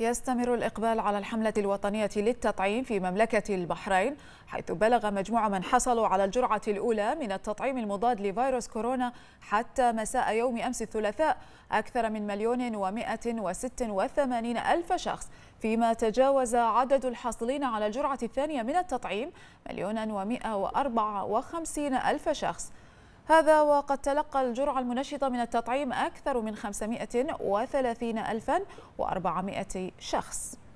يستمر الإقبال على الحملة الوطنية للتطعيم في مملكة البحرين حيث بلغ مجموع من حصلوا على الجرعة الأولى من التطعيم المضاد لفيروس كورونا حتى مساء يوم أمس الثلاثاء أكثر من مليون ومائة وست وثمانين ألف شخص فيما تجاوز عدد الحاصلين على الجرعة الثانية من التطعيم مليون ومائة وأربعة وخمسين ألف شخص هذا وقد تلقى الجرعة المنشطة من التطعيم أكثر من 530 ألفا وأربعمائة شخص